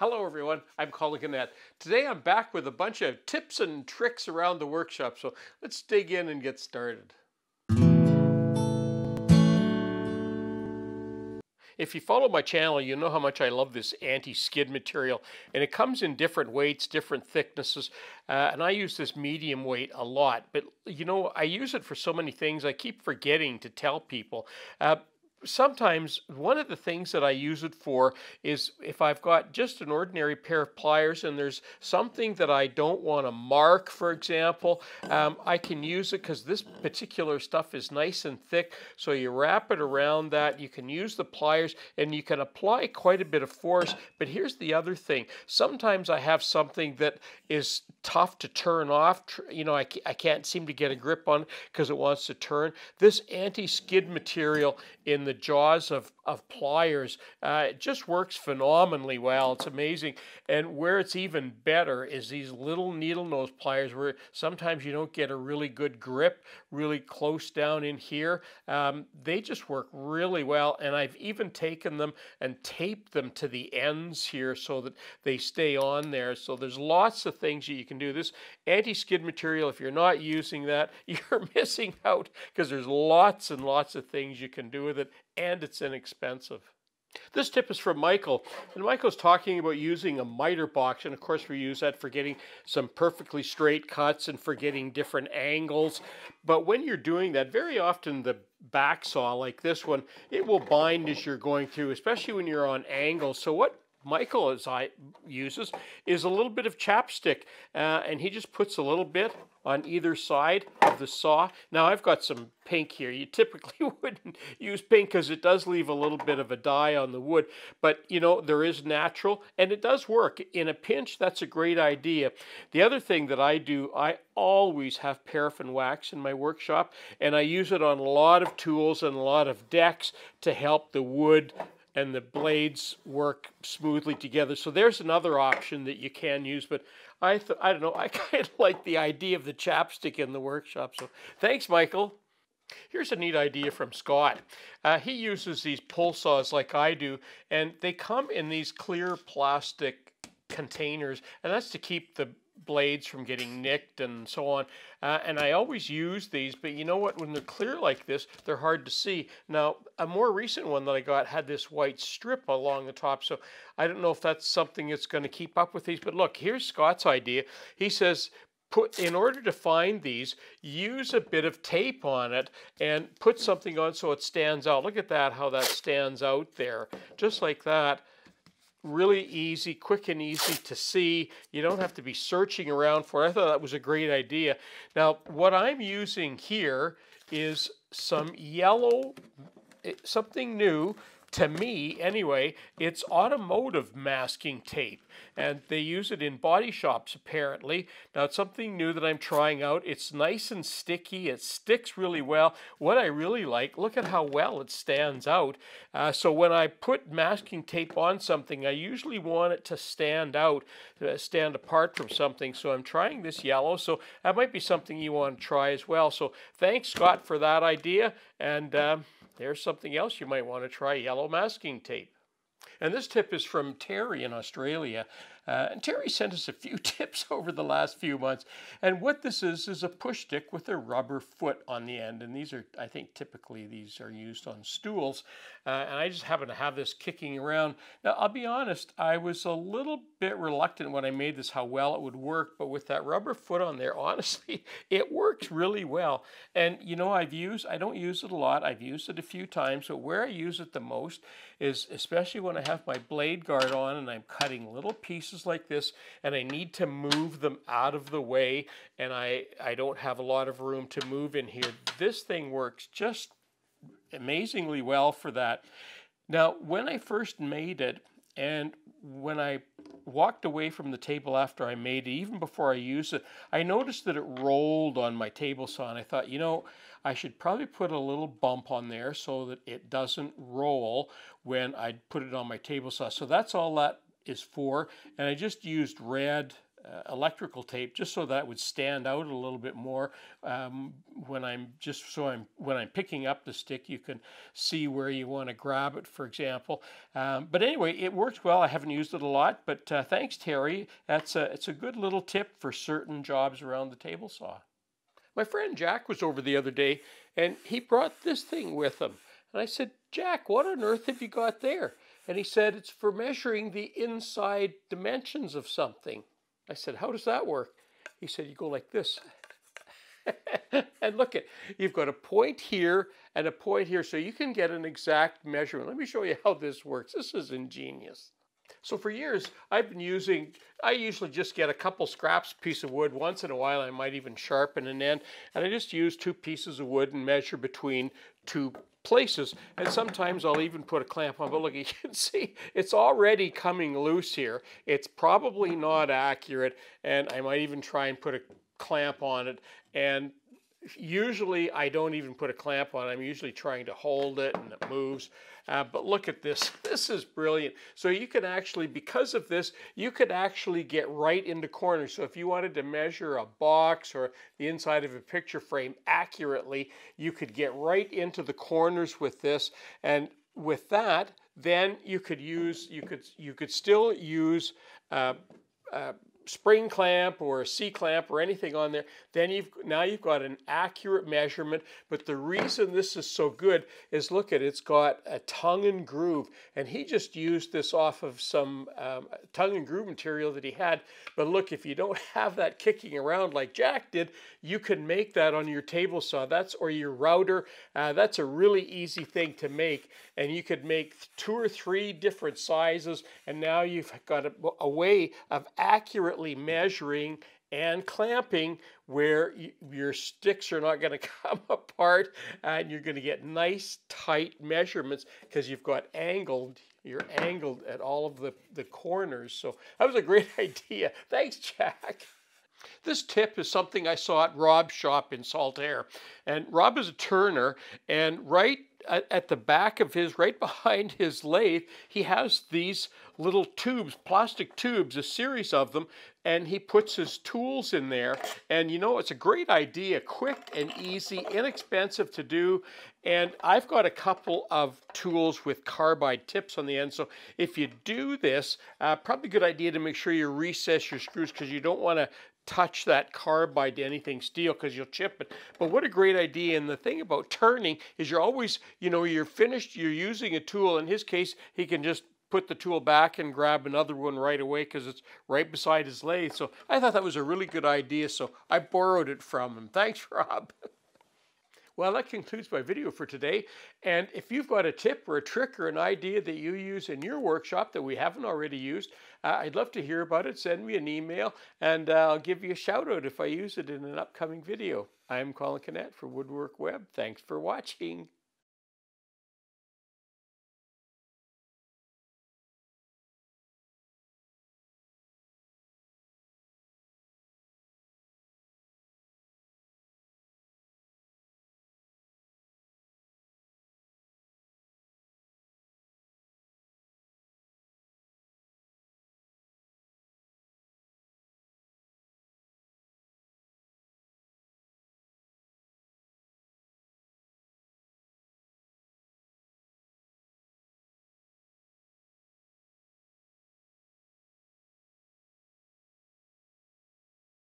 Hello everyone, I'm Colin Gannett. Today I'm back with a bunch of tips and tricks around the workshop, so let's dig in and get started. If you follow my channel, you know how much I love this anti-skid material. And it comes in different weights, different thicknesses. Uh, and I use this medium weight a lot. But, you know, I use it for so many things. I keep forgetting to tell people. Uh, sometimes one of the things that I use it for is if I've got just an ordinary pair of pliers and there's something that I don't want to mark, for example, um, I can use it because this particular stuff is nice and thick. So you wrap it around that. You can use the pliers and you can apply quite a bit of force. But here's the other thing. Sometimes I have something that is tough to turn off. You know, I, I can't seem to get a grip on because it, it wants to turn. This anti-skid material in the jaws of, of pliers. Uh, it just works phenomenally well. It's amazing. And where it's even better is these little needle nose pliers where sometimes you don't get a really good grip really close down in here. Um, they just work really well. And I've even taken them and taped them to the ends here so that they stay on there. So there's lots of things that you can do. This anti-skid material, if you're not using that, you're missing out because there's lots and lots of things you can do with it and it's inexpensive. This tip is from Michael, and Michael's talking about using a miter box, and of course we use that for getting some perfectly straight cuts and for getting different angles. But when you're doing that, very often the back saw like this one, it will bind as you're going through, especially when you're on angles. So what Michael as I uses is a little bit of chapstick, uh, and he just puts a little bit on either side of the saw. Now I've got some pink here. You typically wouldn't use pink because it does leave a little bit of a dye on the wood, but you know, there is natural and it does work. In a pinch, that's a great idea. The other thing that I do, I always have paraffin wax in my workshop and I use it on a lot of tools and a lot of decks to help the wood and the blades work smoothly together. So there's another option that you can use, but I th- I don't know. I kind of like the idea of the chapstick in the workshop. So thanks, Michael. Here's a neat idea from Scott. Uh, he uses these pull saws like I do, and they come in these clear plastic containers, and that's to keep the blades from getting nicked and so on. Uh, and I always use these, but you know what? When they're clear like this, they're hard to see. Now, a more recent one that I got had this white strip along the top, so I don't know if that's something that's going to keep up with these. But look, here's Scott's idea. He says, put in order to find these, use a bit of tape on it and put something on so it stands out. Look at that, how that stands out there, just like that really easy, quick and easy to see. You don't have to be searching around for it. I thought that was a great idea. Now, what I'm using here is some yellow, eh, something new to me anyway, it's automotive masking tape. And they use it in body shops apparently. Now it's something new that I'm trying out. It's nice and sticky. It sticks really well. What I really like, look at how well it stands out. Uh, so when I put masking tape on something, I usually want it to stand out, uh, stand apart from something. So I'm trying this yellow. So that might be something you want to try as well. So thanks, Scott, for that idea. And... Um, there's something else you might want to try yellow masking tape. And this tip is from Terry in Australia. Uh, and Terry sent us a few tips over the last few months. And what this is, is a push stick with a rubber foot on the end. And these are, I think typically these are used on stools. Uh, and I just happen to have this kicking around. Now, I'll be honest, I was a little bit reluctant when I made this how well it would work. But with that rubber foot on there, honestly, it works really well. And you know, I've used, I don't use it a lot. I've used it a few times. But where I use it the most is especially when I have my blade guard on and I'm cutting little pieces like this and I need to move them out of the way and I, I don't have a lot of room to move in here, this thing works just amazingly well for that. Now, when I first made it and when I walked away from the table after I made it, even before I used it, I noticed that it rolled on my table saw, and I thought, you know, I should probably put a little bump on there so that it doesn't roll when I put it on my table saw. So that's all that is for. And I just used red uh, electrical tape just so that would stand out a little bit more um, when I'm just so I'm when I'm picking up the stick you can see where you want to grab it for example um, but anyway it works well I haven't used it a lot but uh, thanks Terry that's a it's a good little tip for certain jobs around the table saw my friend Jack was over the other day and he brought this thing with him and I said Jack what on earth have you got there and he said, It's for measuring the inside dimensions of something. I said, How does that work? He said, You go like this. and look at, you've got a point here and a point here, so you can get an exact measurement. Let me show you how this works. This is ingenious. So for years, I've been using, I usually just get a couple scraps piece of wood. Once in a while, I might even sharpen an end. And I just use two pieces of wood and measure between two places. And sometimes I'll even put a clamp on, but look, you can see it's already coming loose here. It's probably not accurate, and I might even try and put a clamp on it. And usually I don't even put a clamp on. I'm usually trying to hold it and it moves. Uh, but look at this. This is brilliant. So you could actually, because of this, you could actually get right into corners. So if you wanted to measure a box or the inside of a picture frame accurately, you could get right into the corners with this. And with that, then you could use, you could, you could still use uh, uh, spring clamp or a C clamp or anything on there, then you've now you've got an accurate measurement. But the reason this is so good is look at it, has got a tongue and groove, and he just used this off of some um, tongue and groove material that he had. But look, if you don't have that kicking around like Jack did, you can make that on your table saw. That's or your router. Uh, that's a really easy thing to make, and you could make two or three different sizes, and now you've got a, a way of accurately accurately measuring and clamping where your sticks are not going to come apart and you're going to get nice tight measurements because you've got angled you're angled at all of the, the corners so that was a great idea thanks jack this tip is something I saw at Rob's shop in Air, And Rob is a turner, and right at the back of his, right behind his lathe, he has these little tubes, plastic tubes, a series of them, and he puts his tools in there. And you know, it's a great idea, quick and easy, inexpensive to do. And I've got a couple of tools with carbide tips on the end. So if you do this, uh, probably a good idea to make sure you recess your screws because you don't want to touch that carbide to anything steel because you'll chip it. But what a great idea. And the thing about turning is you're always, you know, you're finished, you're using a tool. In his case, he can just put the tool back and grab another one right away because it's right beside his lathe. So I thought that was a really good idea. So I borrowed it from him. Thanks, Rob. Well, that concludes my video for today. And if you've got a tip or a trick or an idea that you use in your workshop that we haven't already used, uh, I'd love to hear about it. Send me an email and uh, I'll give you a shout out if I use it in an upcoming video. I'm Colin Connett for Woodwork Web. Thanks for watching.